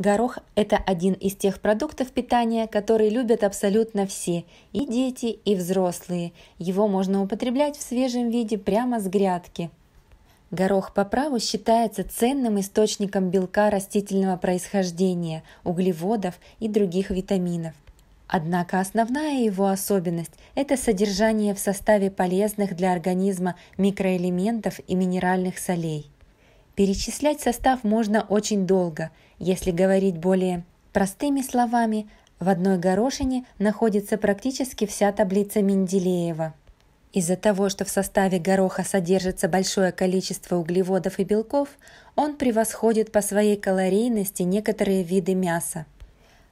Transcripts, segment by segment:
Горох – это один из тех продуктов питания, которые любят абсолютно все – и дети, и взрослые. Его можно употреблять в свежем виде прямо с грядки. Горох по праву считается ценным источником белка растительного происхождения, углеводов и других витаминов. Однако основная его особенность – это содержание в составе полезных для организма микроэлементов и минеральных солей – Перечислять состав можно очень долго. Если говорить более простыми словами, в одной горошине находится практически вся таблица Менделеева. Из-за того, что в составе гороха содержится большое количество углеводов и белков, он превосходит по своей калорийности некоторые виды мяса.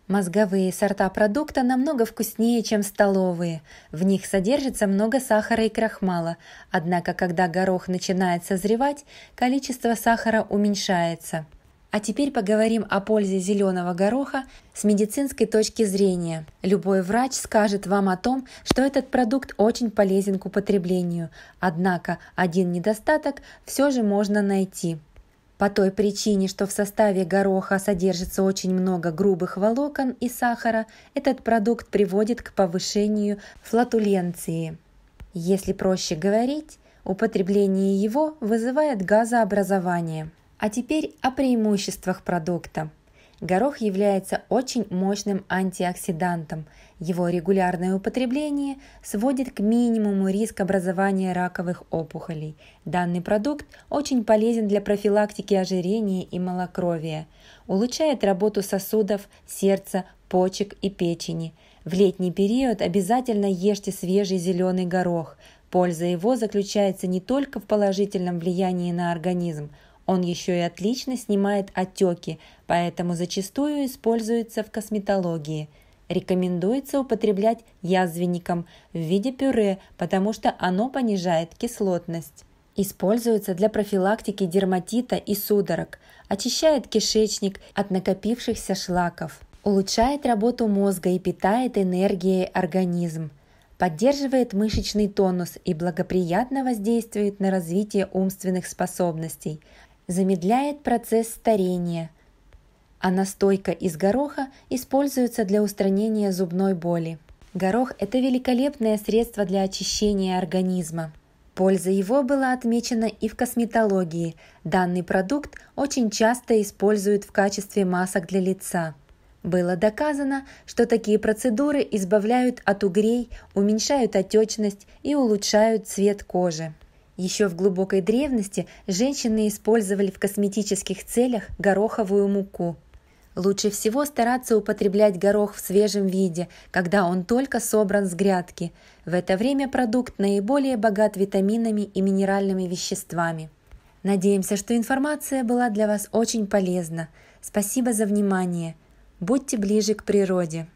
Мозговые сорта продукта намного вкуснее, чем столовые. В них содержится много сахара и крахмала. Однако, когда горох начинает созревать, количество сахара уменьшается. А теперь поговорим о пользе зеленого гороха с медицинской точки зрения. Любой врач скажет вам о том, что этот продукт очень полезен к употреблению. Однако один недостаток все же можно найти – по той причине, что в составе гороха содержится очень много грубых волокон и сахара, этот продукт приводит к повышению флатуленции. Если проще говорить, употребление его вызывает газообразование. А теперь о преимуществах продукта. Горох является очень мощным антиоксидантом. Его регулярное употребление сводит к минимуму риск образования раковых опухолей. Данный продукт очень полезен для профилактики ожирения и малокровия. Улучшает работу сосудов, сердца, почек и печени. В летний период обязательно ешьте свежий зеленый горох. Польза его заключается не только в положительном влиянии на организм – он еще и отлично снимает отеки, поэтому зачастую используется в косметологии. Рекомендуется употреблять язвенником в виде пюре, потому что оно понижает кислотность. Используется для профилактики дерматита и судорог, очищает кишечник от накопившихся шлаков, улучшает работу мозга и питает энергией организм, поддерживает мышечный тонус и благоприятно воздействует на развитие умственных способностей, замедляет процесс старения, а настойка из гороха используется для устранения зубной боли. Горох – это великолепное средство для очищения организма. Польза его была отмечена и в косметологии. Данный продукт очень часто используют в качестве масок для лица. Было доказано, что такие процедуры избавляют от угрей, уменьшают отечность и улучшают цвет кожи. Еще в глубокой древности женщины использовали в косметических целях гороховую муку. Лучше всего стараться употреблять горох в свежем виде, когда он только собран с грядки. В это время продукт наиболее богат витаминами и минеральными веществами. Надеемся, что информация была для вас очень полезна. Спасибо за внимание. Будьте ближе к природе.